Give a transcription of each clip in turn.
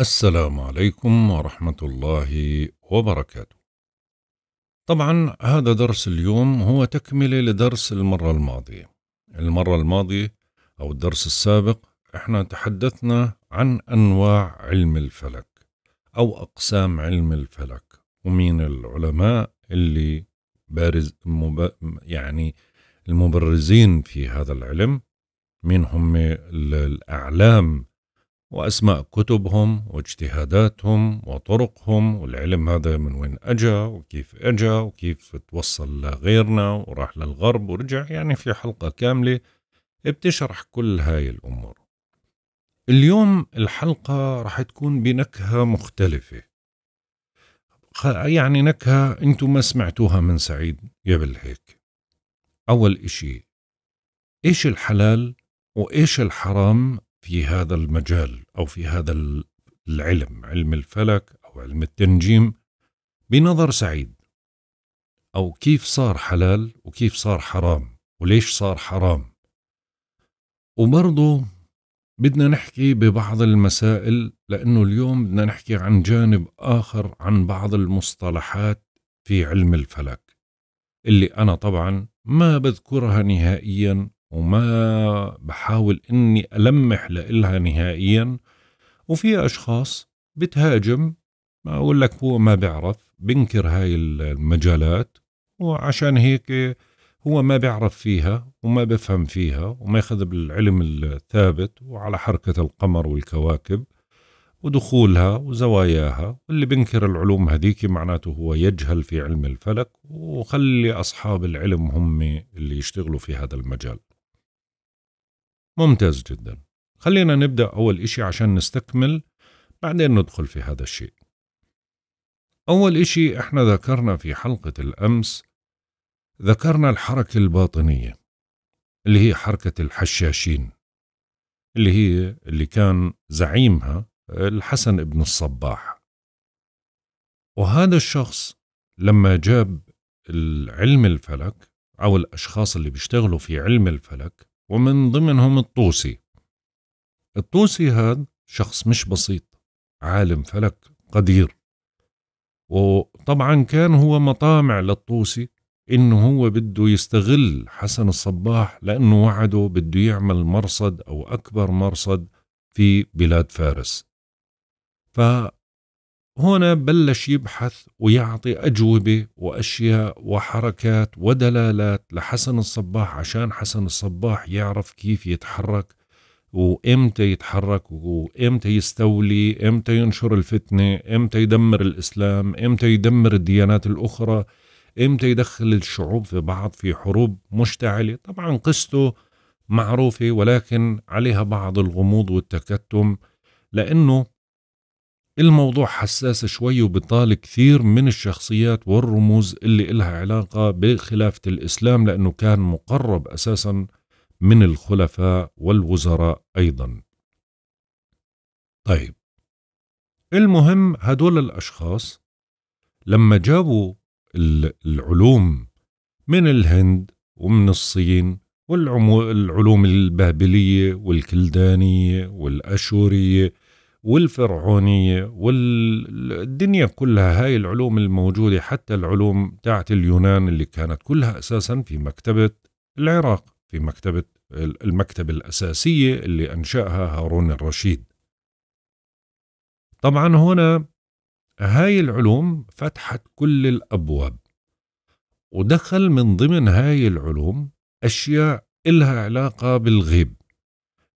السلام عليكم ورحمة الله وبركاته. طبعا هذا درس اليوم هو تكملة لدرس المرة الماضية. المرة الماضية أو الدرس السابق احنا تحدثنا عن أنواع علم الفلك أو أقسام علم الفلك ومين العلماء اللي بارز مب... يعني المبرزين في هذا العلم مين هم الأعلام وأسماء كتبهم واجتهاداتهم وطرقهم والعلم هذا من وين أجا وكيف أجا وكيف توصل لغيرنا وراح للغرب ورجع يعني في حلقة كاملة بتشرح كل هاي الأمور اليوم الحلقة راح تكون بنكهة مختلفة يعني نكهة انتم ما سمعتوها من سعيد قبل هيك أول إشي إيش الحلال وإيش الحرام في هذا المجال أو في هذا العلم علم الفلك أو علم التنجيم بنظر سعيد أو كيف صار حلال وكيف صار حرام وليش صار حرام وبرضه بدنا نحكي ببعض المسائل لأنه اليوم بدنا نحكي عن جانب آخر عن بعض المصطلحات في علم الفلك اللي أنا طبعا ما بذكرها نهائيا وما بحاول اني المح لها نهائيا وفي اشخاص بتهاجم ما اقول لك هو ما بيعرف بنكر هاي المجالات وعشان هيك هو ما بيعرف فيها وما بفهم فيها وما ياخذ بالعلم الثابت وعلى حركة القمر والكواكب ودخولها وزواياها واللي بنكر العلوم هذيك معناته هو يجهل في علم الفلك وخلي أصحاب العلم هم اللي يشتغلوا في هذا المجال ممتاز جدا خلينا نبدأ أول إشي عشان نستكمل بعدين ندخل في هذا الشيء أول إشي إحنا ذكرنا في حلقة الأمس ذكرنا الحركة الباطنية اللي هي حركة الحشاشين اللي هي اللي كان زعيمها الحسن ابن الصباح وهذا الشخص لما جاب العلم الفلك أو الأشخاص اللي بيشتغلوا في علم الفلك ومن ضمنهم الطوسي الطوسي هذا شخص مش بسيط عالم فلك قدير وطبعا كان هو مطامع للطوسي انه هو بده يستغل حسن الصباح لانه وعده بده يعمل مرصد او اكبر مرصد في بلاد فارس ف هنا بلش يبحث ويعطي أجوبة وأشياء وحركات ودلالات لحسن الصباح عشان حسن الصباح يعرف كيف يتحرك وإمتى يتحرك وإمتى يستولي إمتى ينشر الفتنة إمتى يدمر الإسلام إمتى يدمر الديانات الأخرى إمتى يدخل الشعوب في بعض في حروب مشتعلة طبعا قصته معروفة ولكن عليها بعض الغموض والتكتم لأنه الموضوع حساس شوي وبطال كثير من الشخصيات والرموز اللي إلها علاقة بخلافة الإسلام لأنه كان مقرب أساسا من الخلفاء والوزراء أيضا طيب المهم هدول الأشخاص لما جابوا العلوم من الهند ومن الصين والعلوم البابلية والكلدانية والأشورية والفرعونية والدنيا كلها هاي العلوم الموجودة حتى العلوم تاعت اليونان اللي كانت كلها أساسا في مكتبة العراق في مكتبة المكتبة الأساسية اللي أنشأها هارون الرشيد طبعا هنا هاي العلوم فتحت كل الأبواب ودخل من ضمن هاي العلوم أشياء إلها علاقة بالغيب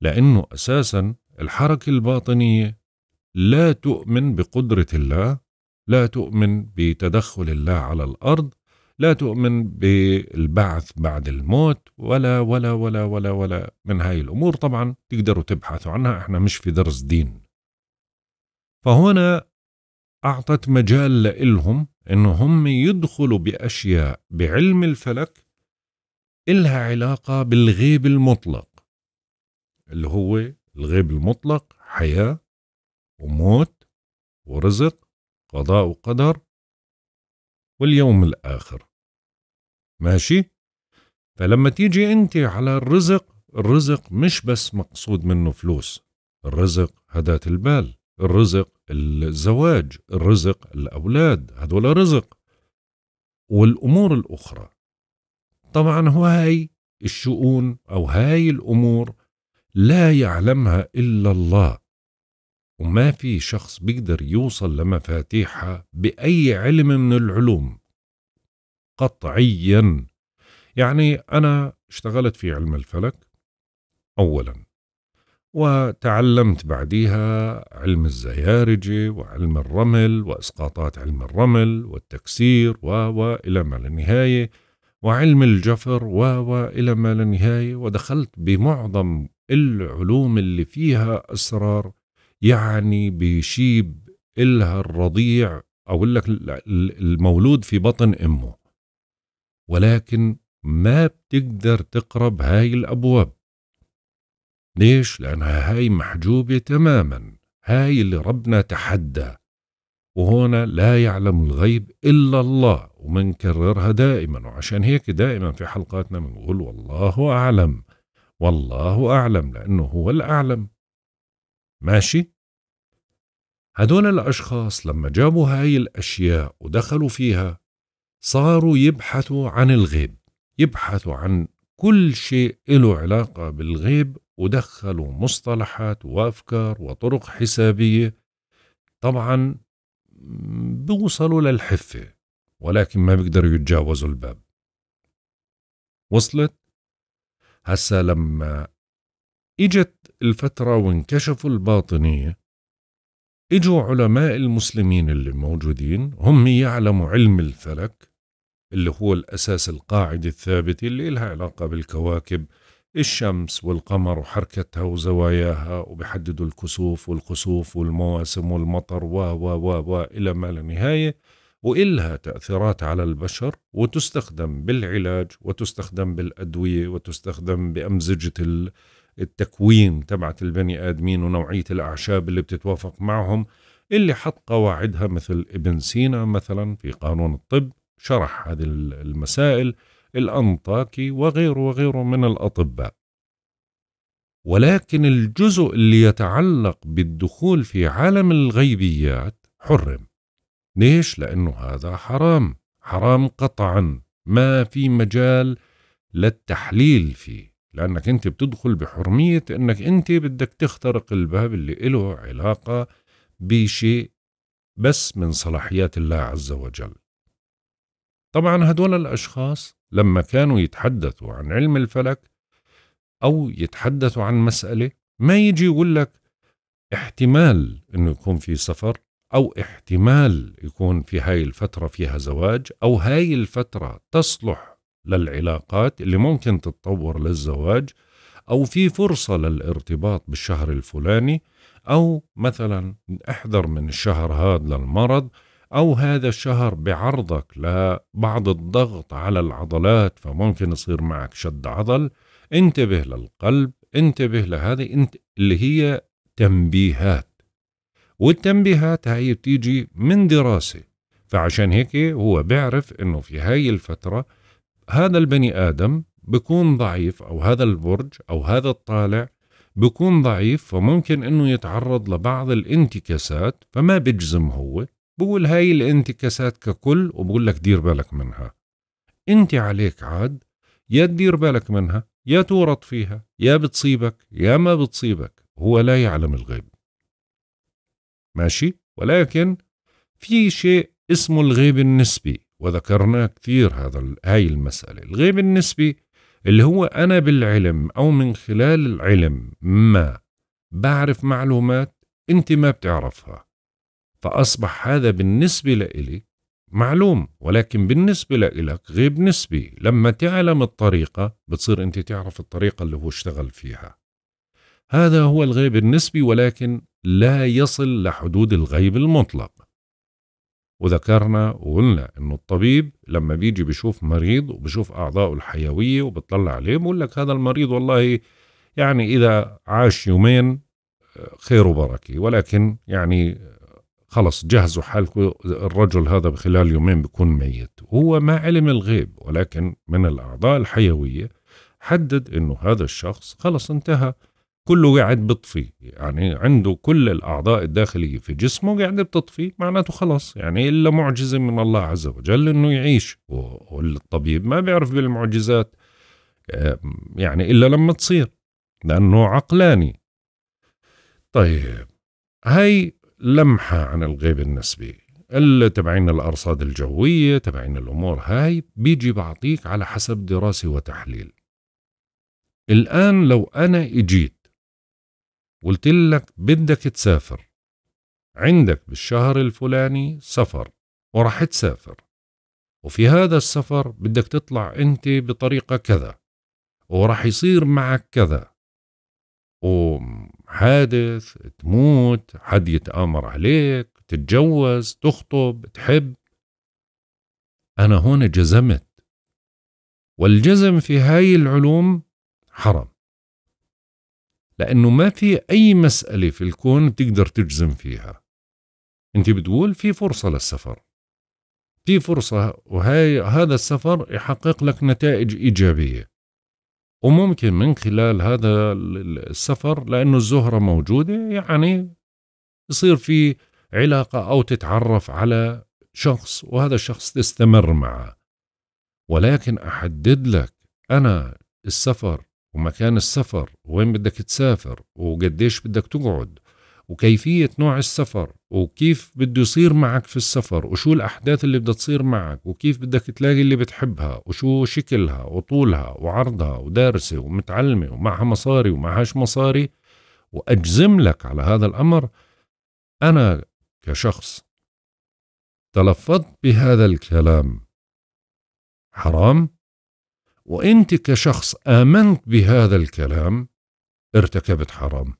لأنه أساساً الحركة الباطنية لا تؤمن بقدرة الله لا تؤمن بتدخل الله على الأرض لا تؤمن بالبعث بعد الموت ولا ولا ولا ولا ولا من هاي الأمور طبعا تقدروا تبحثوا عنها احنا مش في درس دين فهنا أعطت مجال لإلهم إن هم يدخلوا بأشياء بعلم الفلك إلها علاقة بالغيب المطلق اللي هو الغيب المطلق حياة وموت ورزق قضاء وقدر واليوم الآخر ماشي؟ فلما تيجي أنت على الرزق الرزق مش بس مقصود منه فلوس الرزق هداة البال الرزق الزواج الرزق الأولاد هذول رزق والأمور الأخرى طبعا هو هاي الشؤون أو هاي الأمور لا يعلمها إلا الله وما في شخص بيقدر يوصل لمفاتيحها بأي علم من العلوم قطعيا يعني أنا اشتغلت في علم الفلك أولا وتعلمت بعديها علم الزيارجة وعلم الرمل وإسقاطات علم الرمل والتكسير وإلى ما لا نهاية وعلم الجفر وإلى ما لا نهاية ودخلت بمعظم العلوم اللي فيها أسرار يعني بيشيب إلها الرضيع أو لك المولود في بطن أمه ولكن ما بتقدر تقرب هاي الأبواب ليش؟ لأنها هاي محجوبة تماما هاي اللي ربنا تحدى وهنا لا يعلم الغيب إلا الله ومنكررها دائما وعشان هيك دائما في حلقاتنا بنقول والله أعلم والله أعلم لأنه هو الأعلم ماشي؟ هدول الأشخاص لما جابوا هاي الأشياء ودخلوا فيها صاروا يبحثوا عن الغيب يبحثوا عن كل شيء له علاقة بالغيب ودخلوا مصطلحات وأفكار وطرق حسابية طبعا بوصلوا للحفة ولكن ما بيقدروا يتجاوزوا الباب وصلت؟ هسا لما إجت الفترة وانكشفوا الباطنية إجوا علماء المسلمين اللي موجودين هم يعلموا علم الفلك اللي هو الأساس القاعدة الثابتة اللي لها علاقة بالكواكب الشمس والقمر وحركتها وزواياها وبحددوا الكسوف والخسوف والمواسم والمطر و و و و إلى ما لا نهاية وإلها تأثيرات على البشر وتستخدم بالعلاج وتستخدم بالأدوية وتستخدم بأمزجة التكوين تبعت البني آدمين ونوعية الأعشاب اللي بتتوافق معهم اللي حط قواعدها مثل ابن سينا مثلا في قانون الطب شرح هذه المسائل الأنطاكي وغيره وغيره من الأطباء ولكن الجزء اللي يتعلق بالدخول في عالم الغيبيات حرم ليش؟ لأنه هذا حرام حرام قطعا ما في مجال للتحليل فيه لأنك أنت بتدخل بحرمية أنك أنت بدك تخترق الباب اللي له علاقة بشيء بس من صلاحيات الله عز وجل طبعا هدول الأشخاص لما كانوا يتحدثوا عن علم الفلك أو يتحدثوا عن مسألة ما يجي يقول لك احتمال أنه يكون في سفر أو احتمال يكون في هاي الفترة فيها زواج أو هاي الفترة تصلح للعلاقات اللي ممكن تتطور للزواج أو في فرصة للارتباط بالشهر الفلاني أو مثلا احذر من الشهر هذا للمرض أو هذا الشهر بعرضك لبعض الضغط على العضلات فممكن يصير معك شد عضل انتبه للقلب انتبه لهذه انت اللي هي تنبيهات والتنبيهات هي بتيجي من دراسة فعشان هيك هو بيعرف انه في هاي الفترة هذا البني آدم بكون ضعيف أو هذا البرج أو هذا الطالع بكون ضعيف فممكن أنه يتعرض لبعض الانتكاسات فما بجزم هو بقول هاي الانتكاسات ككل وبقول لك دير بالك منها انت عليك عاد يا تدير بالك منها يا تورط فيها يا بتصيبك يا ما بتصيبك هو لا يعلم الغيب ماشي ولكن في شيء اسمه الغيب النسبي وذكرنا كثير هذا هاي المسألة الغيب النسبي اللي هو أنا بالعلم أو من خلال العلم ما بعرف معلومات أنت ما بتعرفها فأصبح هذا بالنسبة لإلي معلوم ولكن بالنسبة لإلك غيب نسبي لما تعلم الطريقة بتصير أنت تعرف الطريقة اللي هو اشتغل فيها هذا هو الغيب النسبي ولكن لا يصل لحدود الغيب المطلق وذكرنا وقلنا انه الطبيب لما بيجي بيشوف مريض وبيشوف اعضائه الحيويه وبتطلع عليه بقول لك هذا المريض والله يعني اذا عاش يومين آه، خير وبركه ولكن يعني آه، خلص جهزوا حالكم الرجل هذا بخلال يومين بيكون ميت هو ما علم الغيب ولكن من الاعضاء الحيويه حدد انه هذا الشخص خلص انتهى كله قاعد بطفي يعني عنده كل الأعضاء الداخلية في جسمه قاعدة بتطفي معناته خلاص يعني إلا معجزة من الله عز وجل إنه يعيش والطبيب ما بيعرف بالمعجزات يعني إلا لما تصير لأنه عقلاني طيب هاي لمحة عن الغيب النسبي تبعين الأرصاد الجوية تبعين الأمور هاي بيجي بعطيك على حسب دراسة وتحليل الآن لو أنا إجيت قلت لك بدك تسافر عندك بالشهر الفلاني سفر ورح تسافر وفي هذا السفر بدك تطلع انت بطريقة كذا ورح يصير معك كذا وحادث تموت حد يتآمر عليك تتجوز تخطب تحب أنا هون جزمت والجزم في هاي العلوم حرم لأنه ما في أي مسألة في الكون بتقدر تجزم فيها أنت بتقول في فرصة للسفر في فرصة وهي هذا السفر يحقق لك نتائج إيجابية وممكن من خلال هذا السفر لأنه الزهرة موجودة يعني يصير في علاقة أو تتعرف على شخص وهذا الشخص تستمر معه ولكن أحدد لك أنا السفر ومكان السفر وين بدك تسافر وقديش بدك تقعد وكيفية نوع السفر وكيف بده يصير معك في السفر وشو الأحداث اللي بدها تصير معك وكيف بدك تلاقي اللي بتحبها وشو شكلها وطولها وعرضها ودارسة ومتعلمة ومعها مصاري ومعهاش مصاري وأجزم لك على هذا الأمر أنا كشخص تلفظت بهذا الكلام حرام وانت كشخص امنت بهذا الكلام ارتكبت حرام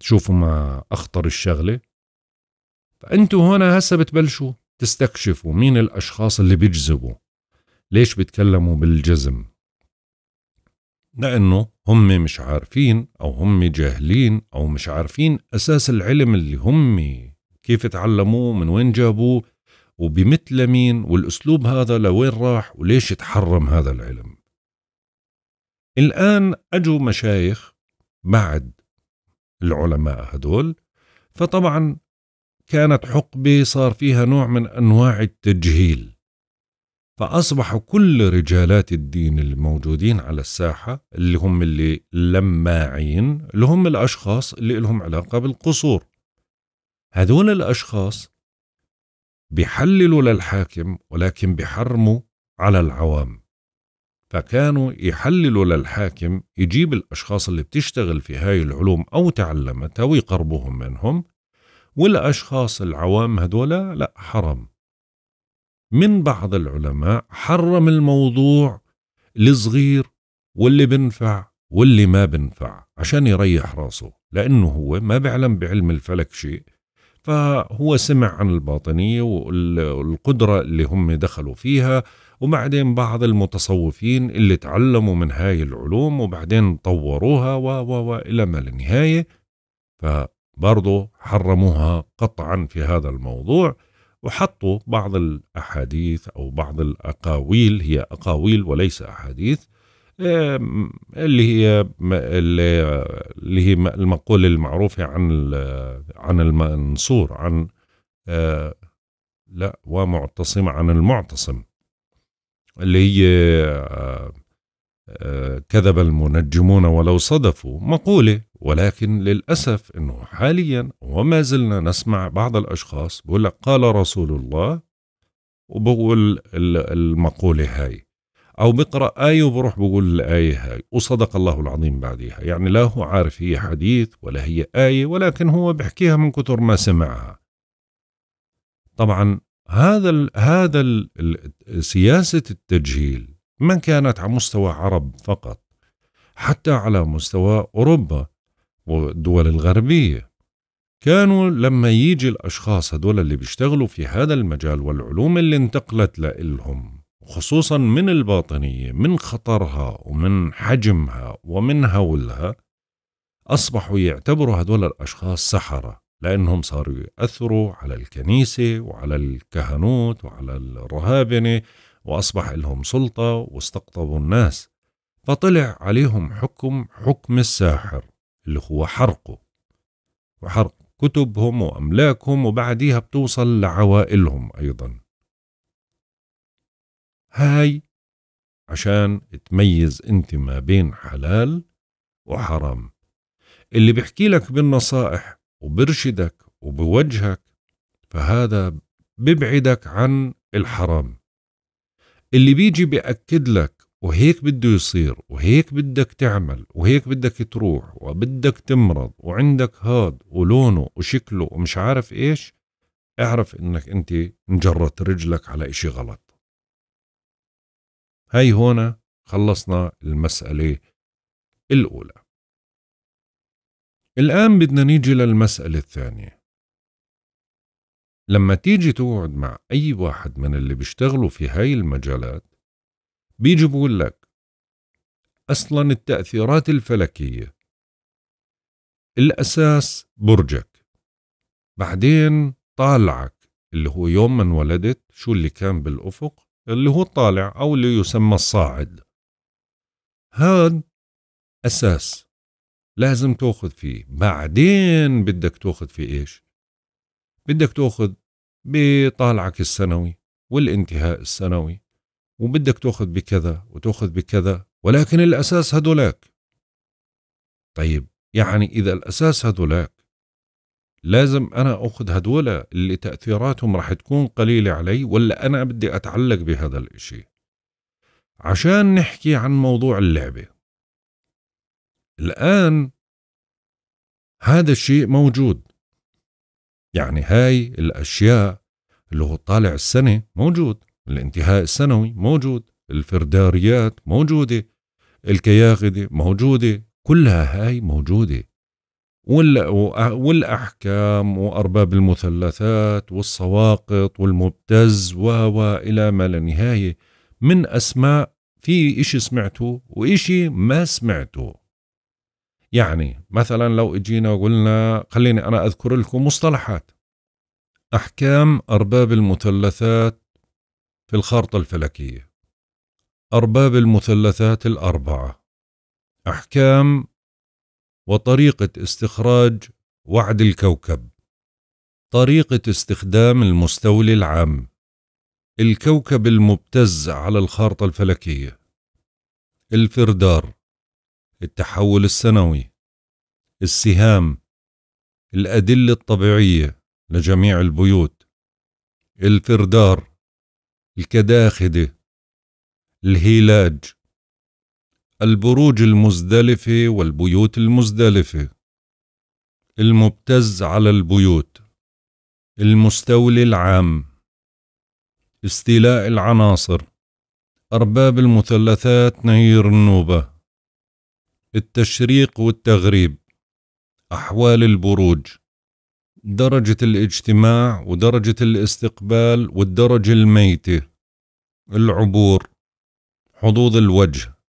شوفوا ما اخطر الشغله فانتوا هنا هسه بتبلشوا تستكشفوا مين الاشخاص اللي بيجذبوا ليش بيتكلموا بالجزم لانه هم مش عارفين او هم جاهلين او مش عارفين اساس العلم اللي هم كيف تعلموه من وين جابوه وبمثل مين والأسلوب هذا لوين راح وليش تحرم هذا العلم الآن أجوا مشايخ بعد العلماء هدول فطبعا كانت حقبة صار فيها نوع من أنواع التجهيل فأصبحوا كل رجالات الدين الموجودين على الساحة اللي هم اللي لماعين اللي هم الأشخاص اللي لهم علاقة بالقصور هذول الأشخاص بيحللوا للحاكم ولكن بحرموا على العوام فكانوا يحللوا للحاكم يجيب الأشخاص اللي بتشتغل في هاي العلوم أو تعلمتها ويقربوهم منهم والأشخاص العوام هدول لا حرم من بعض العلماء حرم الموضوع الصغير واللي بنفع واللي ما بنفع عشان يريح راسه لأنه هو ما بيعلم بعلم الفلك شيء فهو سمع عن الباطنية والقدرة اللي هم دخلوا فيها وبعدين بعض المتصوفين اللي تعلموا من هاي العلوم وبعدين طوروها و و وإلى ما لا نهاية فبرضه حرموها قطعا في هذا الموضوع وحطوا بعض الأحاديث أو بعض الأقاويل هي أقاويل وليس أحاديث اللي هي اللي هي المقولة المعروفة عن عن المنصور عن لا ومعتصم عن المعتصم اللي هي كذب المنجمون ولو صدفوا مقولة ولكن للأسف أنه حاليا وما زلنا نسمع بعض الأشخاص بقول لك قال رسول الله وبقول المقولة هاي او بقرا ايه وبروح بقول الايه هاي وصدق الله العظيم بعديها يعني لا هو عارف هي حديث ولا هي ايه ولكن هو بحكيها من كثر ما سمعها طبعا هذا ال هذا ال سياسه التجهيل ما كانت على مستوى عرب فقط حتى على مستوى اوروبا والدول الغربيه كانوا لما يجي الاشخاص هذول اللي بيشتغلوا في هذا المجال والعلوم اللي انتقلت لإلهم خصوصا من الباطنية من خطرها ومن حجمها ومن هولها أصبحوا يعتبروا هدول الأشخاص سحرة لأنهم صاروا يأثروا على الكنيسة وعلى الكهنوت وعلى الرهابنة وأصبح لهم سلطة واستقطبوا الناس فطلع عليهم حكم حكم الساحر اللي هو حرقه وحرق كتبهم وأملاكهم وبعديها بتوصل لعوائلهم أيضا هاي عشان تميز انت ما بين حلال وحرام اللي بيحكي لك بالنصائح وبرشدك وبوجهك فهذا ببعدك عن الحرام اللي بيجي بيأكد لك وهيك بده يصير وهيك بدك تعمل وهيك بدك تروح وبدك تمرض وعندك هاد ولونه وشكله ومش عارف ايش اعرف انك انت انجرت رجلك على اشي غلط هاي هون خلصنا المسألة الأولى الآن بدنا نيجي للمسألة الثانية لما تيجي تقعد مع أي واحد من اللي بيشتغلوا في هاي المجالات بيجي بقول لك أصلا التأثيرات الفلكية الأساس برجك بعدين طالعك اللي هو يوم ما انولدت شو اللي كان بالأفق اللي هو الطالع أو اللي يسمى الصاعد هاد أساس لازم تأخذ فيه بعدين بدك تأخذ فيه إيش بدك تأخذ بطالعك السنوي والانتهاء السنوي وبدك تأخذ بكذا وتأخذ بكذا ولكن الأساس هدولاك طيب يعني إذا الأساس هدولاك لازم أنا أخذ هدول اللي تأثيراتهم رح تكون قليلة علي ولا أنا بدي أتعلق بهذا الإشي عشان نحكي عن موضوع اللعبة الآن هذا الشيء موجود يعني هاي الأشياء اللي هو طالع السنة موجود الانتهاء السنوي موجود الفرداريات موجودة الكياغدة موجودة كلها هاي موجودة والأحكام وأرباب المثلثات والسواقط والمبتز وإلى ما لا نهاية من أسماء في إشي سمعته وإشي ما سمعته يعني مثلا لو إجينا وقلنا خليني أنا أذكر لكم مصطلحات أحكام أرباب المثلثات في الخارطة الفلكية أرباب المثلثات الأربعة أحكام وطريقة استخراج وعد الكوكب طريقة استخدام المستولي العام الكوكب المبتز على الخارطة الفلكية الفردار التحول السنوي السهام الأدلة الطبيعية لجميع البيوت الفردار الكداخدة الهيلاج البروج المزدلفة والبيوت المزدلفة المبتز على البيوت المستولي العام استيلاء العناصر أرباب المثلثات نهير النوبة التشريق والتغريب أحوال البروج درجة الاجتماع ودرجة الاستقبال والدرجة الميتة العبور حظوظ الوجه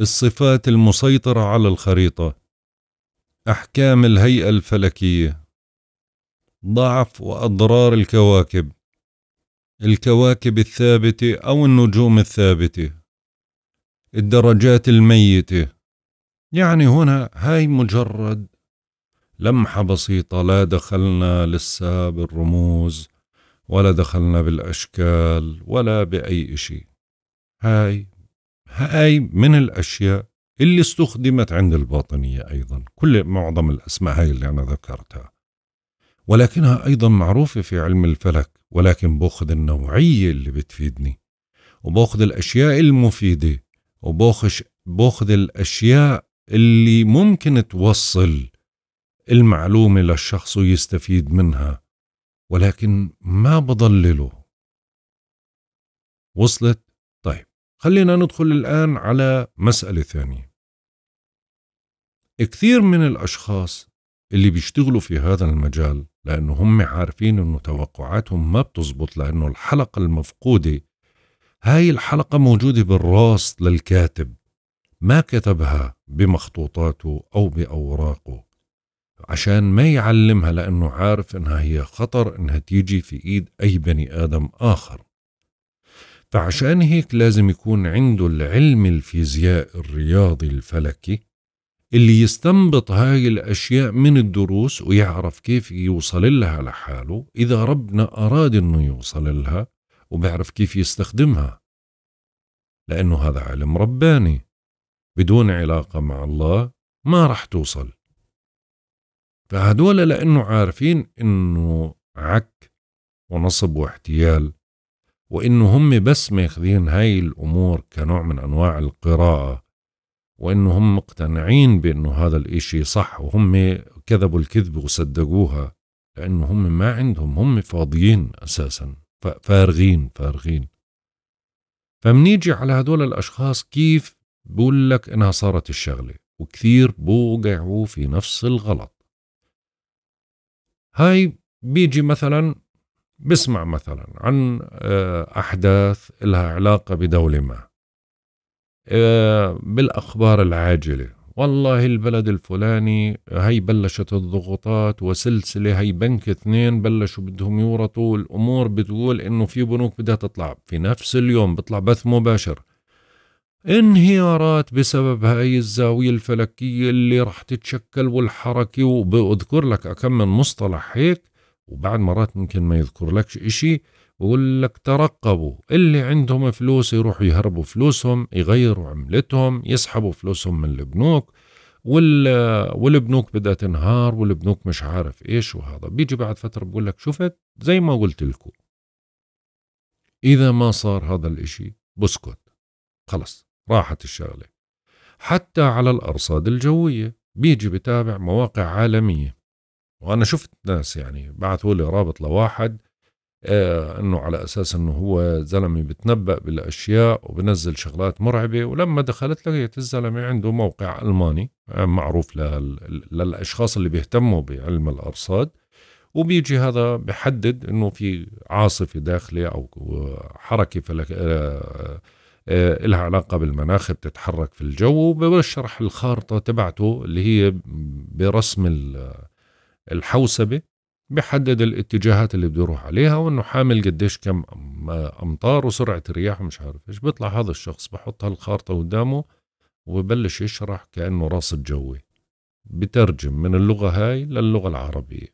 الصفات المسيطرة على الخريطة أحكام الهيئة الفلكية ضعف وأضرار الكواكب الكواكب الثابتة أو النجوم الثابتة الدرجات الميتة يعني هنا هاي مجرد لمحة بسيطة لا دخلنا لسه بالرموز ولا دخلنا بالأشكال ولا بأي إشي هاي هاي من الأشياء اللي استخدمت عند الباطنية أيضا كل معظم الأسماء هاي اللي أنا ذكرتها ولكنها أيضا معروفة في علم الفلك ولكن باخذ النوعية اللي بتفيدني وباخذ الأشياء المفيدة وبأخذ باخذ الأشياء اللي ممكن توصل المعلومة للشخص ويستفيد منها ولكن ما بضلله وصلت خلينا ندخل الآن على مسألة ثانية كثير من الأشخاص اللي بيشتغلوا في هذا المجال لأنه هم عارفين أنه توقعاتهم ما بتزبط لأنه الحلقة المفقودة هاي الحلقة موجودة بالراس للكاتب ما كتبها بمخطوطاته أو بأوراقه عشان ما يعلمها لأنه عارف أنها هي خطر أنها تيجي في إيد أي بني آدم آخر فعشان هيك لازم يكون عنده العلم الفيزياء الرياضي الفلكي اللي يستنبط هاي الأشياء من الدروس ويعرف كيف يوصل لها لحاله إذا ربنا أراد أنه يوصل لها وبعرف كيف يستخدمها لأنه هذا علم رباني بدون علاقة مع الله ما رح توصل فهدول لأنه عارفين أنه عك ونصب واحتيال وانه هم بس ماخذين هاي الامور كنوع من انواع القراءه وانه هم مقتنعين بانه هذا الاشي صح وهم كذبوا الكذب وصدقوها لانه هم ما عندهم هم فاضيين اساسا فارغين فارغين فمنيجي على هدول الاشخاص كيف بقول لك انها صارت الشغله وكثير بوقعوا في نفس الغلط هاي بيجي مثلا بسمع مثلا عن آه، أحداث لها علاقة بدولة ما آه، بالأخبار العاجلة والله البلد الفلاني هي بلشت الضغوطات وسلسلة هي بنك اثنين بلشوا بدهم يورطوا الأمور بتقول إنه في بنوك بدها تطلع في نفس اليوم بطلع بث مباشر انهيارات بسبب هاي الزاوية الفلكية اللي رح تتشكل والحركة وبذكر لك أكم من مصطلح هيك وبعد مرات ممكن ما يذكر لكش إشي بقول لك ترقبوا اللي عندهم فلوس يروحوا يهربوا فلوسهم يغيروا عملتهم يسحبوا فلوسهم من البنوك وال والبنوك بدها تنهار والبنوك مش عارف ايش وهذا بيجي بعد فتره بقول لك شفت زي ما قلت لكم اذا ما صار هذا الاشي بسكت خلص راحت الشغله حتى على الارصاد الجويه بيجي بتابع مواقع عالميه وانا شفت ناس يعني بعثوا لي رابط لواحد آه انه على اساس انه هو زلمه بتنبأ بالاشياء وبنزل شغلات مرعبه ولما دخلت لقيت الزلمه عنده موقع الماني آه، معروف للاشخاص اللي بيهتموا بعلم الارصاد وبيجي هذا بحدد انه في عاصفه داخله او حركه فلك آه، آه، لها علاقه بالمناخ بتتحرك في الجو وبشرح الخارطه تبعته اللي هي برسم الحوسبه بيحدد الاتجاهات اللي بده يروح عليها وانه حامل قديش كم امطار وسرعه الرياح ومش عارف ايش بيطلع هذا الشخص بحط هالخارطه قدامه وببلش يشرح كانه راصد جوي بترجم من اللغه هاي للغه العربيه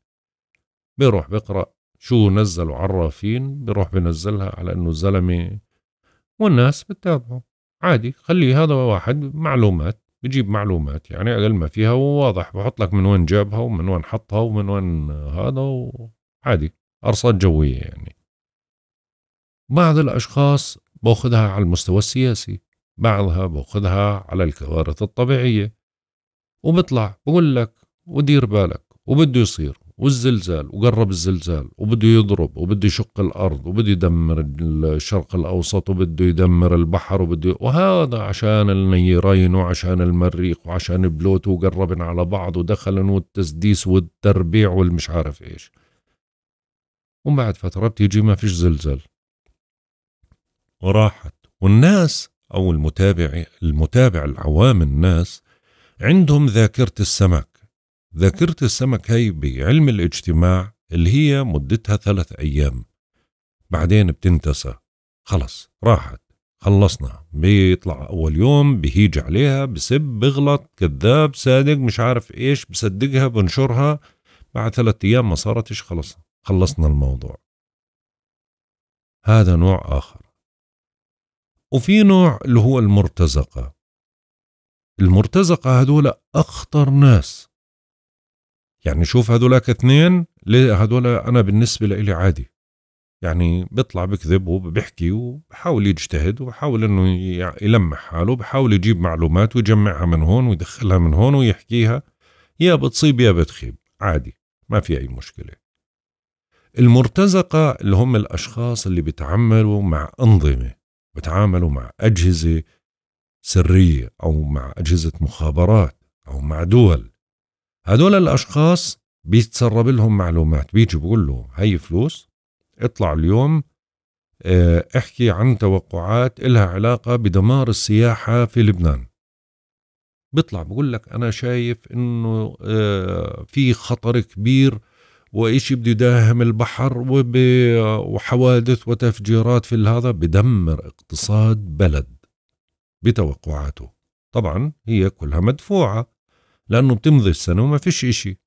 بيروح بقرا شو نزلوا عرافين بيروح بنزلها على انه زلمه والناس بتتابعه عادي خلي هذا واحد معلومات بجيب معلومات يعني اقل ما فيها وواضح بحط لك من وين جابها ومن وين حطها ومن وين هذا وعادي ارصاد جويه يعني بعض الاشخاص باخذها على المستوى السياسي بعضها باخذها على الكوارث الطبيعيه وبطلع بقول لك ودير بالك وبده يصير والزلزال وقرب الزلزال وبده يضرب وبده يشق الارض وبده يدمر الشرق الاوسط وبده يدمر البحر وبده وهذا عشان النيرين وعشان المريخ وعشان بلوتو وقربن على بعض ودخلن والتسديس والتربيع والمش عارف ايش ومن بعد فتره بتيجي ما فيش زلزال وراحت والناس او المتابع المتابع العوام الناس عندهم ذاكره السمك ذاكرة السمك هي بعلم الاجتماع اللي هي مدتها ثلاث أيام بعدين بتنتسى خلص راحت خلصنا بيطلع أول يوم بهيج عليها بسب بغلط كذاب صادق مش عارف إيش بصدقها بنشرها بعد ثلاث أيام ما صارتش خلص خلصنا الموضوع هذا نوع آخر وفي نوع اللي هو المرتزقة المرتزقة هدول أخطر ناس يعني شوف هدولك اثنين هذول انا بالنسبه لي عادي يعني بيطلع بكذب وبيحكي وبحاول يجتهد وبحاول انه يلمح حاله بحاول يجيب معلومات ويجمعها من هون ويدخلها من هون ويحكيها يا بتصيب يا بتخيب عادي ما في اي مشكله المرتزقه اللي هم الاشخاص اللي بيتعاملوا مع انظمه بيتعاملوا مع اجهزه سريه او مع اجهزه مخابرات او مع دول هدول الاشخاص بيتسرب لهم معلومات بيجي بقول له هي فلوس اطلع اليوم آه، احكي عن توقعات إلها علاقة بدمار السياحة في لبنان بيطلع بقول لك أنا شايف إنه آه، في خطر كبير وإشي بده يداهم البحر وحوادث وتفجيرات في هذا بدمر اقتصاد بلد بتوقعاته طبعا هي كلها مدفوعة لأنه بتمضي السنة وما فيش إشي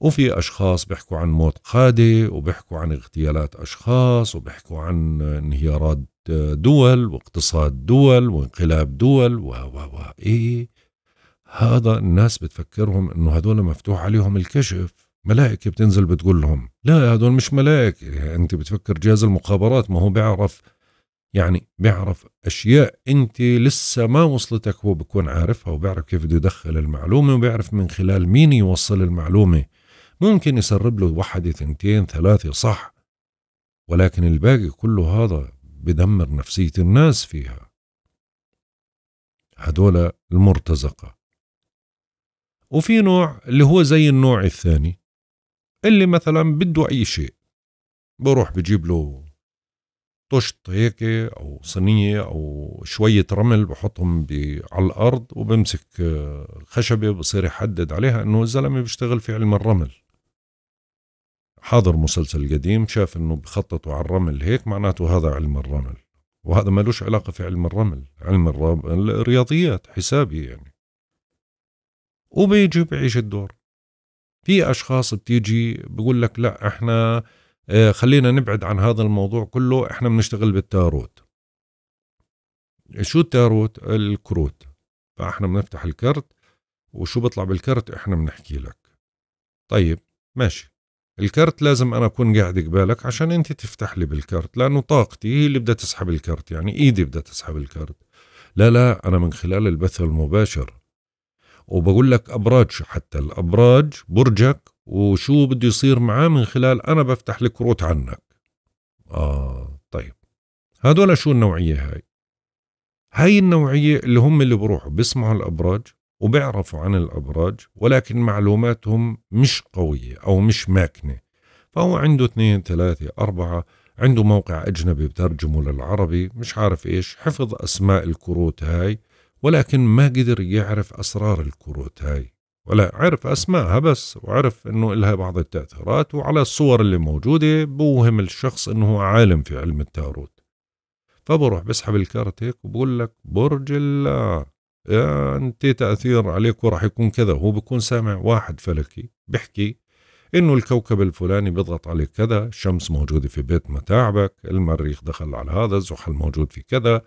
وفي أشخاص بيحكوا عن موت قادة وبيحكوا عن اغتيالات أشخاص وبيحكوا عن انهيارات دول واقتصاد دول وانقلاب دول و و و إيه هذا الناس بتفكرهم إنه هدول مفتوح عليهم الكشف ملائكة بتنزل بتقول لهم لا هدول مش ملائكة يعني أنت بتفكر جهاز المخابرات ما هو بيعرف يعني بيعرف اشياء انت لسه ما وصلتك هو بكون عارفها وبيعرف كيف بده يدخل المعلومه وبيعرف من خلال مين يوصل المعلومه ممكن يسرب له واحدة اثنتين ثلاثة صح ولكن الباقي كله هذا بدمر نفسية الناس فيها هدول المرتزقة وفي نوع اللي هو زي النوع الثاني اللي مثلا بده أي شيء بروح بجيب له طشت هيك او صينيه او شويه رمل بحطهم على الارض وبمسك آه، خشبه بصير يحدد عليها انه الزلمه بيشتغل في علم الرمل حاضر مسلسل قديم شاف انه بخططوا على الرمل هيك معناته هذا علم الرمل وهذا ملوش علاقة في علم الرمل علم الرمل الرياضيات حسابي يعني وبيجي بعيش الدور في أشخاص بتيجي بقول لك لا إحنا آه، خلينا نبعد عن هذا الموضوع كله احنا بنشتغل بالتاروت شو التاروت الكروت فاحنا بنفتح الكرت وشو بيطلع بالكرت احنا بنحكي لك طيب ماشي الكرت لازم انا اكون قاعد قبالك عشان انت تفتح لي بالكرت لانه طاقتي هي اللي بدها تسحب الكرت يعني ايدي بدها تسحب الكرت لا لا انا من خلال البث المباشر وبقول لك ابراج حتى الابراج برجك وشو بده يصير معاه من خلال أنا بفتح الكروت عنك آه طيب هذول شو النوعية هاي هاي النوعية اللي هم اللي بروحوا بيسمعوا الأبراج وبيعرفوا عن الأبراج ولكن معلوماتهم مش قوية أو مش ماكنة فهو عنده اثنين ثلاثة أربعة عنده موقع أجنبي بترجمه للعربي مش عارف إيش حفظ أسماء الكروت هاي ولكن ما قدر يعرف أسرار الكروت هاي ولا عرف أسمائها بس وعرف أنه لها بعض التأثيرات وعلى الصور اللي موجودة بوهم الشخص أنه عالم في علم التاروت فبروح بسحب الكارت هيك وبقول لك برج الله يا أنت تأثير عليك وراح يكون كذا هو بيكون سامع واحد فلكي بحكي انه الكوكب الفلاني بيضغط عليك كذا الشمس موجودة في بيت متاعبك المريخ دخل على هذا الزحل موجود في كذا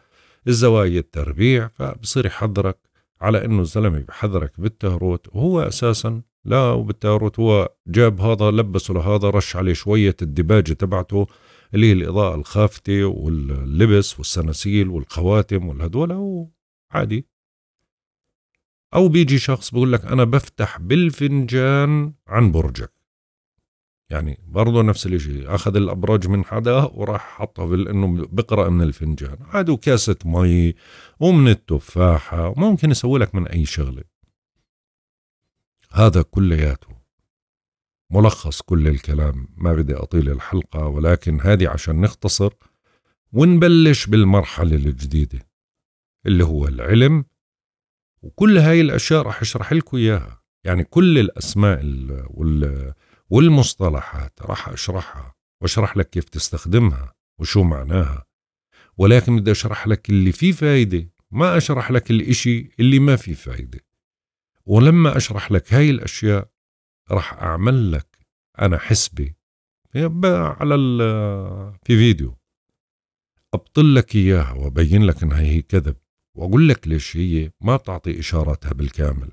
الزوايا التربيع فبصير يحضرك على انه الزلمه بحذرك بالتهروت وهو اساسا لا وبالتهروت هو جاب هذا لبسه لهذا رش عليه شويه الدباجه تبعته اللي هي الاضاءه الخافته واللبس والسناسيل والخواتم والهدول عادي او بيجي شخص بيقول لك انا بفتح بالفنجان عن برجك يعني برضه نفس الشيء اخذ الابراج من حدا وراح حطها لانه بقرا من الفنجان عاد كاسه مي ومن التفاحه ممكن يسوي لك من اي شغله هذا كلياته ملخص كل الكلام ما بدي اطيل الحلقه ولكن هذه عشان نختصر ونبلش بالمرحله الجديده اللي هو العلم وكل هاي الاشياء راح اشرح لكم اياها يعني كل الاسماء وال والمصطلحات راح أشرحها وأشرح لك كيف تستخدمها وشو معناها ولكن بدي أشرح لك اللي فيه فايدة ما أشرح لك الإشي اللي ما فيه فايدة ولما أشرح لك هاي الأشياء راح أعمل لك أنا حسبة على في فيديو أبطل لك إياها وأبين لك إنها هي كذب وأقول لك ليش هي ما بتعطي إشاراتها بالكامل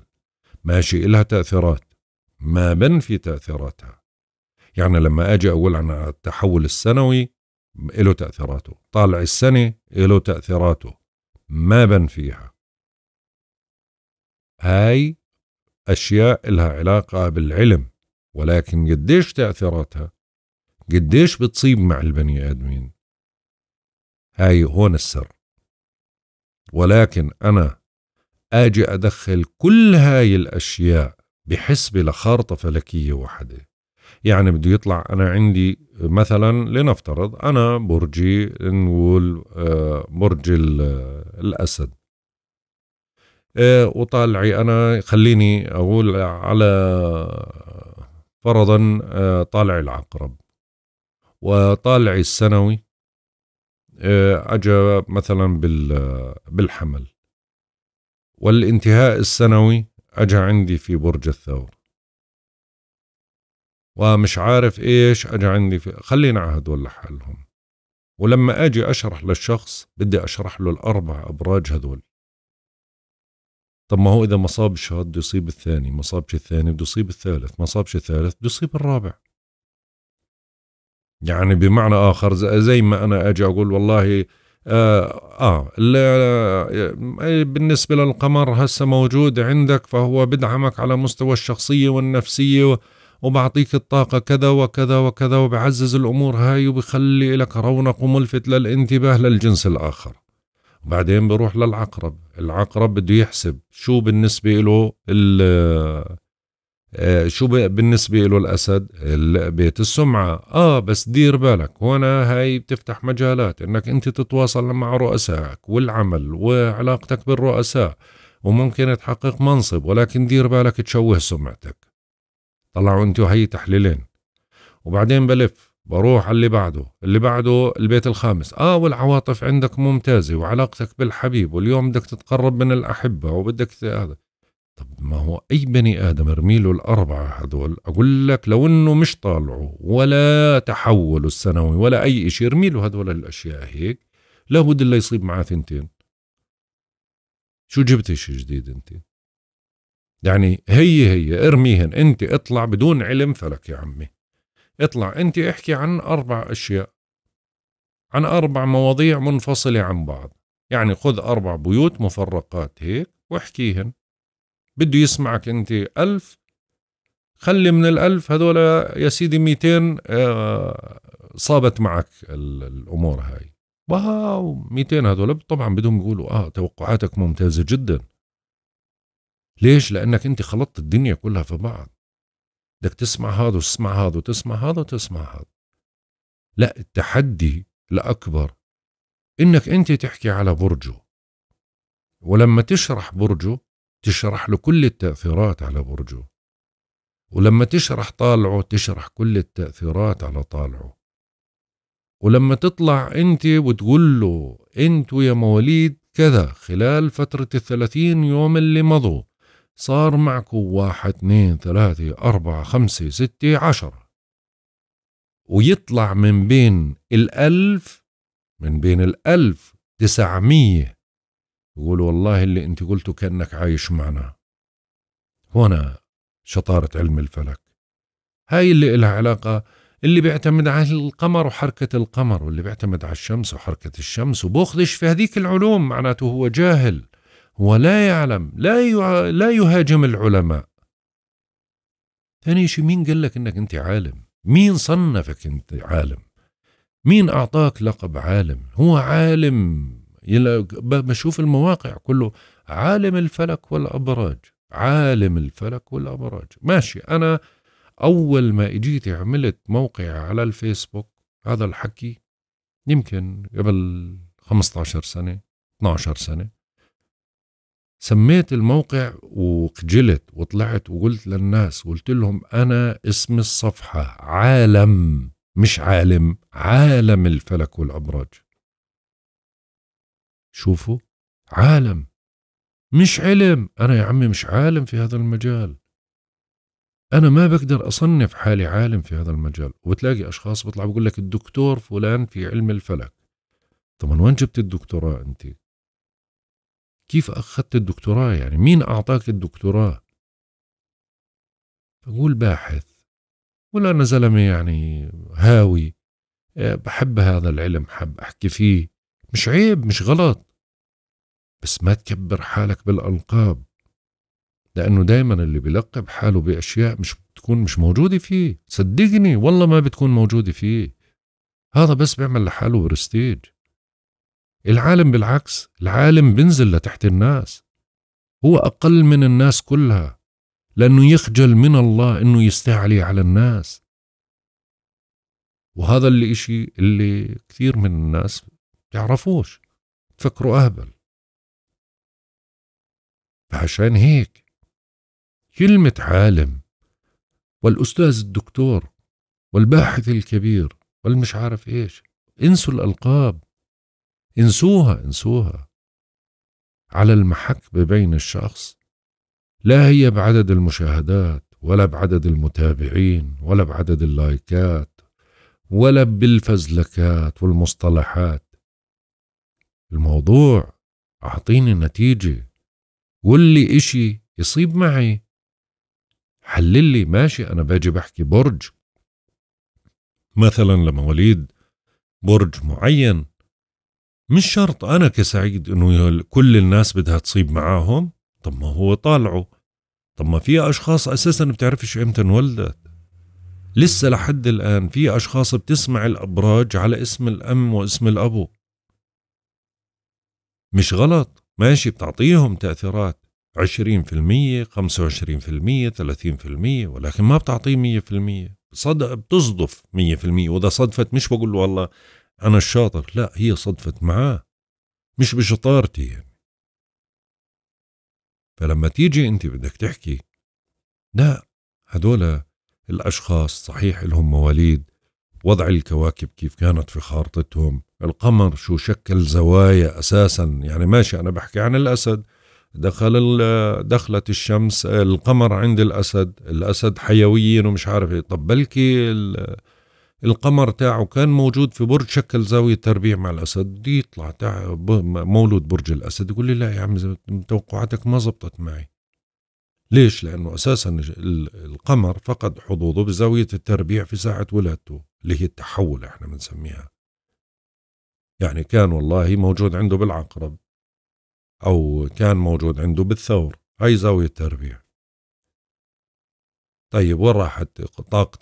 ماشي إلها تأثيرات ما بنفي تأثيراتها يعني لما أجي أقول عن التحول السنوي له تأثيراته طالع السنة له تأثيراته ما بنفيها هاي أشياء لها علاقة بالعلم ولكن قديش تأثيراتها قديش بتصيب مع البني آدمين هاي هون السر ولكن أنا أجي أدخل كل هاي الأشياء بحسبة لخارطة فلكية واحدة يعني بده يطلع أنا عندي مثلا لنفترض أنا برجي نقول آه، برج الأسد آه، وطالعي أنا خليني أقول على فرضا آه، طالع العقرب وطالعي السنوي أجا مثلا بالحمل والانتهاء السنوي أجا عندي في برج الثور ومش عارف إيش أجا عندي في خلينا على هدول لحالهم ولما أجي أشرح للشخص بدي أشرح له الأربع أبراج هدول طب ما هو إذا ما صابش هذا بده يصيب الثاني ما صابش الثاني بده يصيب الثالث ما صابش الثالث بده يصيب الرابع يعني بمعنى آخر زي ما أنا أجي أقول والله آه, آه،, آه بالنسبة للقمر هسه موجود عندك فهو بدعمك على مستوى الشخصية والنفسية وبعطيك الطاقة كذا وكذا وكذا وبعزز الأمور هاي وبخلي لك رونق وملفت للانتباه للجنس الآخر بعدين بروح للعقرب العقرب بده يحسب شو بالنسبة له آه، شو بالنسبة له الأسد بيت السمعة آه بس دير بالك هون هاي بتفتح مجالات إنك أنت تتواصل مع رؤسائك والعمل وعلاقتك بالرؤساء وممكن تحقق منصب ولكن دير بالك تشوه سمعتك طلعوا انتوا وهي تحليلين وبعدين بلف بروح على اللي بعده اللي بعده البيت الخامس اه والعواطف عندك ممتازة وعلاقتك بالحبيب واليوم بدك تتقرب من الأحبة وبدك هذا طب ما هو اي بني ادم ارمي له الاربعه هذول اقول لك لو انه مش طالعه ولا تحول السنوي ولا اي شيء ارمي له هذول الاشياء هيك لابد الا يصيب معاه ثنتين شو جبت شيء جديد انت يعني هي هي ارميهن انت اطلع بدون علم فلك يا عمي اطلع انت احكي عن اربع اشياء عن اربع مواضيع منفصله عن بعض يعني خذ اربع بيوت مفرقات هيك واحكيهن بده يسمعك انت ألف خلي من الألف هذول يا سيدي 200 آه، صابت معك الأمور هاي واو 200 هذول طبعا بدهم يقولوا اه توقعاتك ممتازة جدا ليش لأنك انت خلطت الدنيا كلها في بعض بدك تسمع هذا وتسمع هذا وتسمع هذا وتسمع هذا لا التحدي الأكبر انك انت تحكي على برجه ولما تشرح برجه تشرح له كل التأثيرات على برجه ولما تشرح طالعه تشرح كل التأثيرات على طالعه ولما تطلع انت وتقول له أنت يا مواليد كذا خلال فترة الثلاثين يوم اللي مضوا صار معكم واحد اثنين ثلاثة أربعة خمسة ستة عشرة ويطلع من بين الألف من بين الألف تسعمية يقول والله اللي انت قلته كأنك عايش معنا هنا شطارة علم الفلك هاي اللي إلها علاقة اللي بيعتمد على القمر وحركة القمر واللي بيعتمد على الشمس وحركة الشمس وبوخدش في هذيك العلوم معناته هو جاهل ولا يعلم لا, يع... لا يهاجم العلماء ثاني شيء مين قال لك انك انت عالم مين صنفك انت عالم مين اعطاك لقب عالم هو عالم بشوف المواقع كله عالم الفلك والأبراج عالم الفلك والأبراج ماشي أنا أول ما إجيت عملت موقع على الفيسبوك هذا الحكي يمكن قبل 15 سنة 12 سنة سميت الموقع وخجلت وطلعت وقلت للناس وقلت لهم أنا اسم الصفحة عالم مش عالم عالم الفلك والأبراج شوفوا عالم مش علم أنا يا عمي مش عالم في هذا المجال أنا ما بقدر أصنف حالي عالم في هذا المجال وبتلاقي أشخاص بيطلع بقول لك الدكتور فلان في علم الفلك طبعا وين جبت الدكتوراه أنت كيف أخذت الدكتوراه يعني مين أعطاك الدكتوراه بقول باحث ولا أنا زلمة يعني هاوي أه، بحب هذا العلم حب أحكي فيه مش عيب مش غلط بس ما تكبر حالك بالألقاب لأنه دايما اللي بيلقب حاله بأشياء مش بتكون مش موجودة فيه صدقني والله ما بتكون موجودة فيه هذا بس بيعمل لحاله برستيج العالم بالعكس العالم بنزل لتحت الناس هو أقل من الناس كلها لأنه يخجل من الله أنه يستعلي على الناس وهذا اللي إشي اللي كثير من الناس تعرفوش تفكروا أهبل فعشان هيك كلمة عالم والأستاذ الدكتور والباحث الكبير والمش عارف إيش انسوا الألقاب انسوها انسوها على المحك بين الشخص لا هي بعدد المشاهدات ولا بعدد المتابعين ولا بعدد اللايكات ولا بالفزلكات والمصطلحات الموضوع أعطيني النتيجة قول لي إشي يصيب معي حلل لي ماشي أنا باجي بحكي برج مثلا لمواليد برج معين مش شرط أنا كسعيد إنه كل الناس بدها تصيب معاهم طب ما هو طالعه طب ما في أشخاص أساسا بتعرفش إمتى انولدت لسه لحد الآن في أشخاص بتسمع الأبراج على اسم الأم واسم الأبو مش غلط ماشي بتعطيهم تأثيرات 20% 25% 30% ولكن ما بتعطيه 100% صدق بتصدف 100% وإذا صدفت مش بقول له والله أنا الشاطر لا هي صدفت معاه مش بشطارتي يعني. فلما تيجي أنت بدك تحكي لا هدول الأشخاص صحيح لهم مواليد وضع الكواكب كيف كانت في خارطتهم القمر شو شكل زوايا أساسا يعني ماشي أنا بحكي عن الأسد دخل دخلت الشمس القمر عند الأسد الأسد حيويين ومش عارف إيه طب بلكي القمر تاعه كان موجود في برج شكل زاوية تربيع مع الأسد دي يطلع تاع مولود برج الأسد يقول لي لا يا عم توقعاتك ما زبطت معي ليش؟ لأنه أساسا القمر فقد حظوظه بزاوية التربيع في ساعة ولادته اللي هي التحول احنا بنسميها يعني كان والله موجود عنده بالعقرب أو كان موجود عنده بالثور هاي زاوية تربيع طيب وين راحت طاقة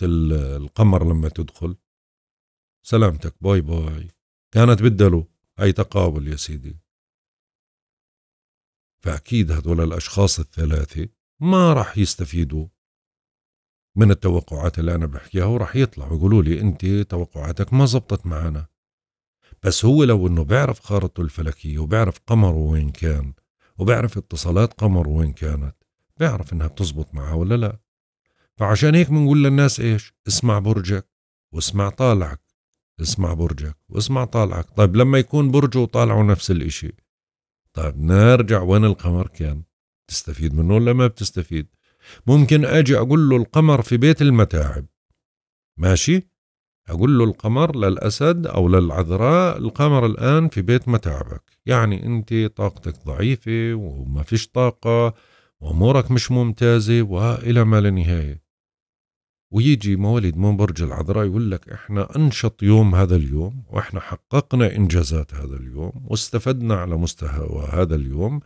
القمر لما تدخل سلامتك باي باي كانت بالدلو هاي تقابل يا سيدي فأكيد هذول الأشخاص الثلاثة ما راح يستفيدوا من التوقعات اللي أنا بحكيها وراح يطلعوا يقولوا لي أنت توقعاتك ما زبطت معنا بس هو لو انه بيعرف خارطته الفلكيه وبيعرف قمره وين كان وبيعرف اتصالات قمره وين كانت بيعرف انها بتزبط معه ولا لا فعشان هيك بنقول للناس ايش اسمع برجك واسمع طالعك اسمع برجك واسمع طالعك طيب لما يكون برجه وطالعه نفس الاشي طيب نرجع وين القمر كان تستفيد منه ولا ما بتستفيد ممكن اجي اقول له القمر في بيت المتاعب ماشي أقول له القمر للأسد أو للعذراء القمر الآن في بيت متاعبك يعني أنت طاقتك ضعيفة وما فيش طاقة وأمورك مش ممتازة وإلى ما لا نهاية ويجي مواليد من برج العذراء يقول لك احنا انشط يوم هذا اليوم واحنا حققنا انجازات هذا اليوم واستفدنا على مستوى هذا اليوم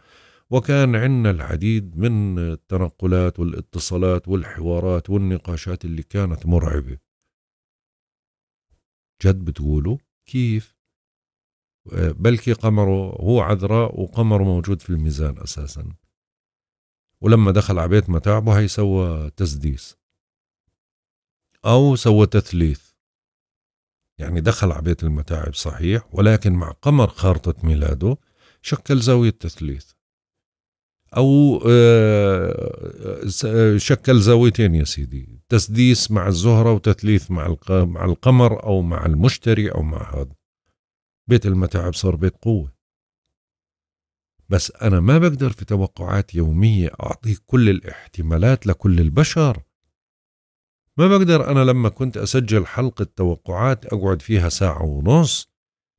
وكان عندنا العديد من التنقلات والاتصالات والحوارات والنقاشات اللي كانت مرعبه جد بتقولوا كيف آه، بلكي قمره هو عذراء وقمره موجود في الميزان أساسا ولما دخل على بيت متاعبه هي سوى تسديس أو سوى تثليث يعني دخل على بيت المتاعب صحيح ولكن مع قمر خارطة ميلاده شكل زاوية تثليث أو آه، آه، شكل زاويتين يا سيدي تسديس مع الزهرة وتثليث مع مع القمر أو مع المشتري أو مع هذا بيت المتاعب صار بيت قوة بس أنا ما بقدر في توقعات يومية أعطيك كل الاحتمالات لكل البشر ما بقدر أنا لما كنت أسجل حلقة توقعات أقعد فيها ساعة ونص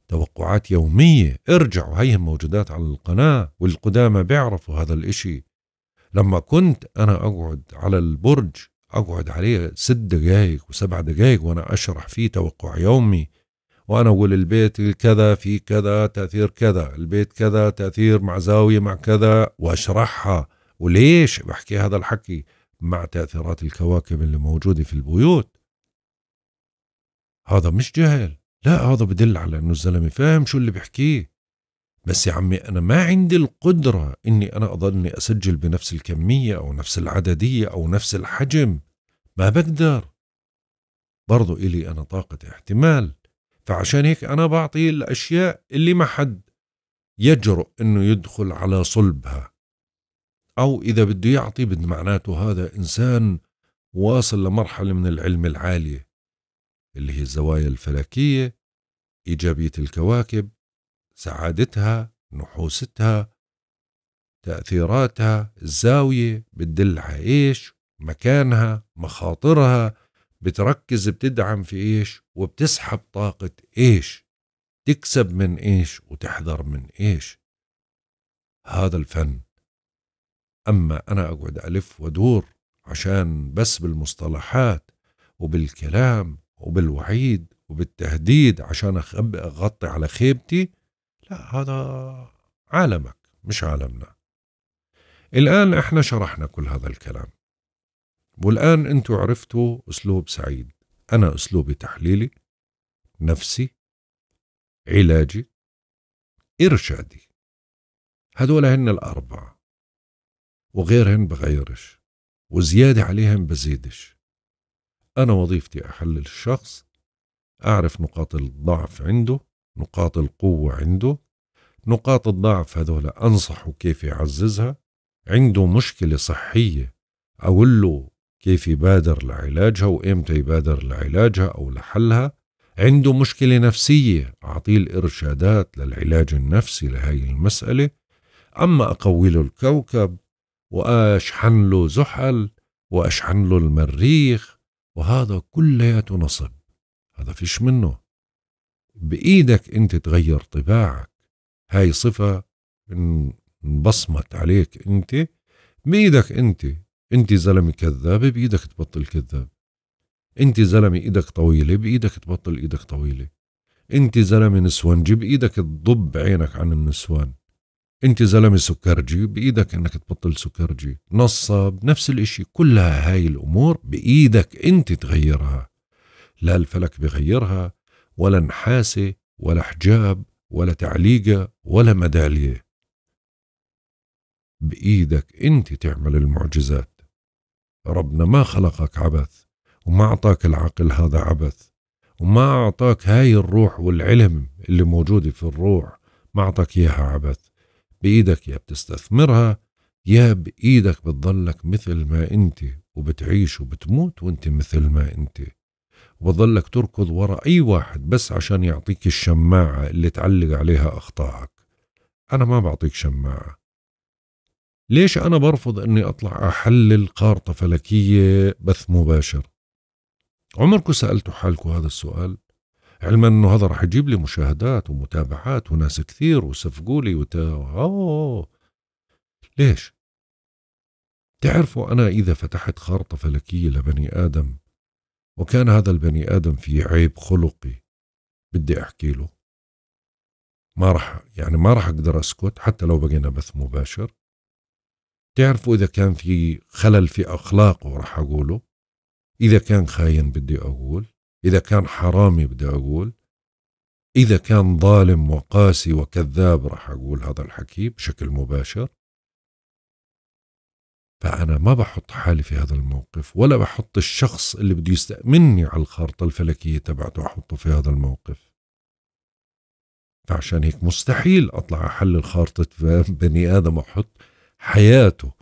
توقعات يومية ارجعوا هيهم موجودات على القناة والقدامى بيعرفوا هذا الإشي لما كنت أنا أقعد على البرج اقعد عليه ست دقائق وسبع دقائق وانا اشرح فيه توقع يومي وانا اقول البيت كذا في كذا تاثير كذا البيت كذا تاثير مع زاويه مع كذا واشرحها وليش بحكي هذا الحكي مع تاثيرات الكواكب اللي موجوده في البيوت هذا مش جهل لا هذا بدل على انه الزلمه فاهم شو اللي بحكيه بس يا عمي أنا ما عندي القدرة إني أنا أضلني أسجل بنفس الكمية أو نفس العددية أو نفس الحجم ما بقدر برضو إلي أنا طاقة احتمال فعشان هيك أنا بعطي الأشياء اللي ما حد يجرؤ أنه يدخل على صلبها أو إذا بده يعطي بده معناته هذا إنسان واصل لمرحلة من العلم العالية اللي هي الزوايا الفلكية إيجابية الكواكب سعادتها نحوستها تأثيراتها الزاوية بتدل على إيش مكانها مخاطرها بتركز بتدعم في إيش وبتسحب طاقة إيش تكسب من إيش وتحذر من إيش هذا الفن أما أنا أقعد ألف وأدور عشان بس بالمصطلحات وبالكلام وبالوعيد وبالتهديد عشان أغطي على خيبتي لا هذا عالمك مش عالمنا الآن احنا شرحنا كل هذا الكلام والآن انتوا عرفتوا أسلوب سعيد أنا أسلوبي تحليلي نفسي علاجي إرشادي هذول هن الأربعة وغيرهن بغيرش وزيادة عليهم بزيدش أنا وظيفتي أحلل الشخص أعرف نقاط الضعف عنده نقاط القوة عنده نقاط الضعف هذول أنصحه كيف يعززها عنده مشكلة صحية أقول له كيف يبادر لعلاجها وإمتى يبادر لعلاجها أو لحلها عنده مشكلة نفسية أعطيه الإرشادات للعلاج النفسي لهي المسألة أما أقوي له الكوكب وأشحن له زحل وأشحن له المريخ وهذا كلياته نصب هذا فيش منه بايدك انت تغير طباعك هاي صفه انبصمت عليك انت بايدك انت انت زلمه كذاب بايدك تبطل كذاب انت زلمه ايدك طويله بايدك تبطل ايدك طويله انت زلمه نسوانجي بايدك تضب عينك عن النسوان انت زلمه سكرجي بايدك انك تبطل سكرجي نصاب نفس الاشي كلها هاي الامور بايدك انت تغيرها لا الفلك بغيرها ولا نحاسة ولا حجاب ولا تعليقة ولا ميدالية بإيدك أنت تعمل المعجزات ربنا ما خلقك عبث وما أعطاك العقل هذا عبث وما أعطاك هاي الروح والعلم اللي موجودة في الروح ما أعطاك إياها عبث بإيدك يا بتستثمرها يا بإيدك بتضلك مثل ما أنت وبتعيش وبتموت وأنت مثل ما أنت وظلك تركض ورا أي واحد بس عشان يعطيك الشماعة اللي تعلق عليها أخطائك أنا ما بعطيك شماعة ليش أنا برفض أني أطلع أحلل خارطة فلكية بث مباشر عمركم سألتوا حالكم هذا السؤال علما أنه هذا رح يجيب لي مشاهدات ومتابعات وناس كثير وصفقوا لي وت... أوه. ليش تعرفوا أنا إذا فتحت خارطة فلكية لبني آدم وكان هذا البني آدم فيه عيب خلقي بدي أحكي له ما رح يعني ما رح أقدر أسكت حتى لو بقينا بث مباشر تعرفوا إذا كان في خلل في أخلاقه رح أقوله إذا كان خاين بدي أقول إذا كان حرامي بدي أقول إذا كان ظالم وقاسي وكذاب رح أقول هذا الحكي بشكل مباشر فأنا ما بحط حالي في هذا الموقف ولا بحط الشخص اللي بده يستأمني على الخارطة الفلكية تبعته أحطه في هذا الموقف فعشان هيك مستحيل أطلع أحلل خارطة بني آدم أحط حياته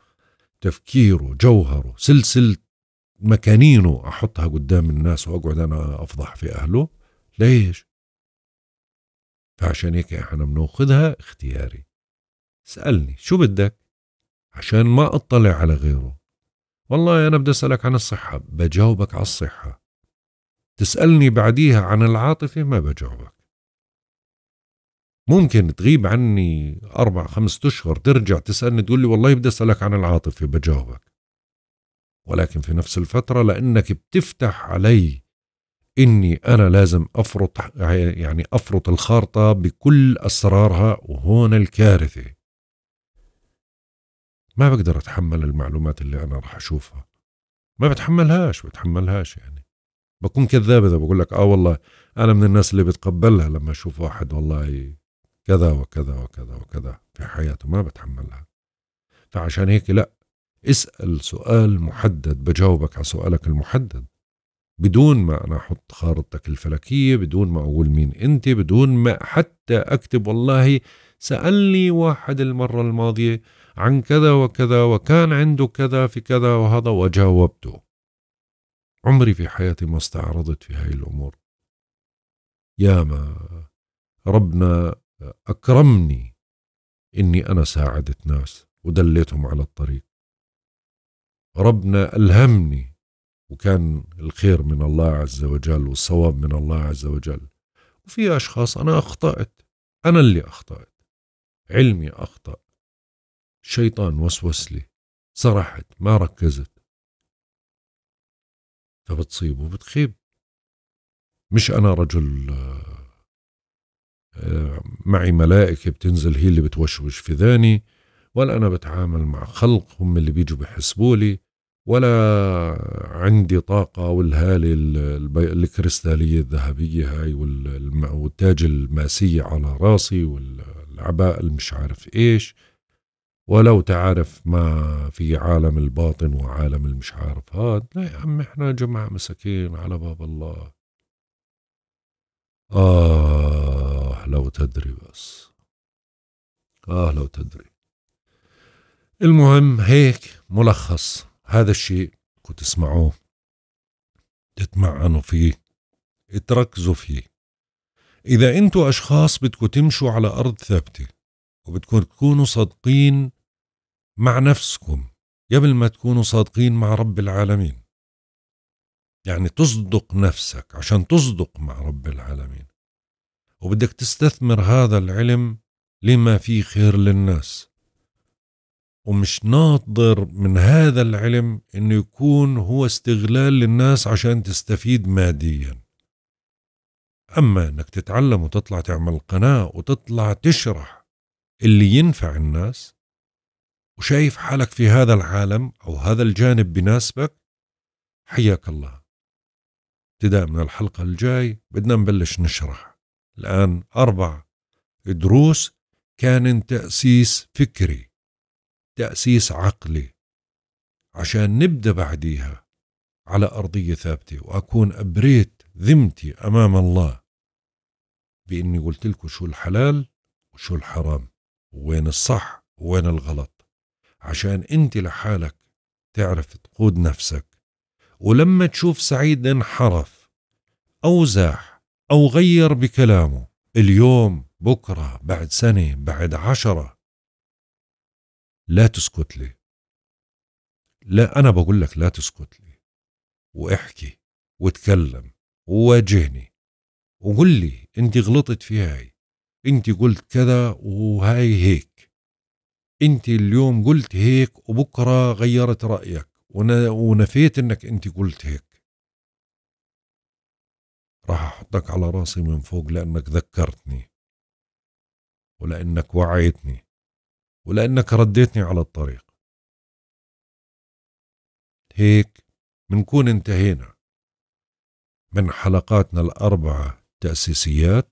تفكيره جوهره سلسلة مكانينه أحطها قدام الناس وأقعد أنا أفضح في أهله ليش؟ فعشان هيك احنا بناخذها اختياري سألني شو بدك عشان ما اطلع على غيره والله انا بدي اسالك عن الصحه بجاوبك على الصحه تسالني بعديها عن العاطفه ما بجاوبك ممكن تغيب عني أربع خمسة أشهر ترجع تسألني تقول لي والله بدي أسألك عن العاطفة بجاوبك ولكن في نفس الفترة لأنك بتفتح علي إني أنا لازم أفرط يعني أفرط الخارطة بكل أسرارها وهون الكارثة ما بقدر اتحمل المعلومات اللي انا راح اشوفها ما بتحملهاش بتحملهاش يعني بكون كذاب اذا بقول لك اه والله انا من الناس اللي بتقبلها لما اشوف واحد والله كذا وكذا وكذا وكذا في حياته ما بتحملها فعشان هيك لا اسأل سؤال محدد بجاوبك على سؤالك المحدد بدون ما أنا أحط خارطتك الفلكية بدون ما أقول مين أنت بدون ما حتى أكتب والله سألني واحد المرة الماضية عن كذا وكذا وكان عنده كذا في كذا وهذا وجاوبته عمري في حياتي ما استعرضت في هاي الأمور ياما ربنا أكرمني إني أنا ساعدت ناس ودليتهم على الطريق ربنا ألهمني وكان الخير من الله عز وجل والصواب من الله عز وجل وفي أشخاص أنا أخطأت أنا اللي أخطأت علمي أخطأ شيطان وسوس لي سرحت ما ركزت فبتصيب وبتخيب مش أنا رجل آه، معي ملائكة بتنزل هي اللي بتوشوش في ذاني ولا أنا بتعامل مع خلق هم اللي بيجوا بيحسبوا لي ولا عندي طاقة والهالة الكريستالية الذهبية هاي والتاج الماسية على راسي والعباء المش عارف إيش ولو تعرف ما في عالم الباطن وعالم المش عارف هاد لا يا عم احنا جماعة مساكين على باب الله آه لو تدري بس آه لو تدري المهم هيك ملخص هذا الشيء كنت تسمعوه تتمعنوا فيه تركزوا فيه إذا أنتوا أشخاص بدكم تمشوا على أرض ثابتة وبدكم تكونوا صادقين مع نفسكم قبل ما تكونوا صادقين مع رب العالمين يعني تصدق نفسك عشان تصدق مع رب العالمين وبدك تستثمر هذا العلم لما فيه خير للناس ومش ناطر من هذا العلم انه يكون هو استغلال للناس عشان تستفيد ماديا اما انك تتعلم وتطلع تعمل قناه وتطلع تشرح اللي ينفع الناس وشايف حالك في هذا العالم أو هذا الجانب بناسبك حياك الله ابتداء من الحلقة الجاي بدنا نبلش نشرح الآن أربع دروس كان تأسيس فكري تأسيس عقلي عشان نبدأ بعديها على أرضية ثابتة وأكون أبريت ذمتي أمام الله بإني قلت لكم شو الحلال وشو الحرام وين الصح وين الغلط عشان انت لحالك تعرف تقود نفسك ولما تشوف سعيد انحرف أو زاح أو غير بكلامه اليوم بكرة بعد سنة بعد عشرة لا تسكت لي لا أنا بقول لك لا تسكت لي واحكي وتكلم وواجهني وقل لي انت غلطت في هاي انت قلت كذا وهاي هيك انت اليوم قلت هيك وبكره غيرت رايك ونفيت انك انت قلت هيك راح احطك على راسي من فوق لانك ذكرتني ولانك وعيتني ولانك رديتني على الطريق هيك بنكون انتهينا من حلقاتنا الاربعه تاسيسيات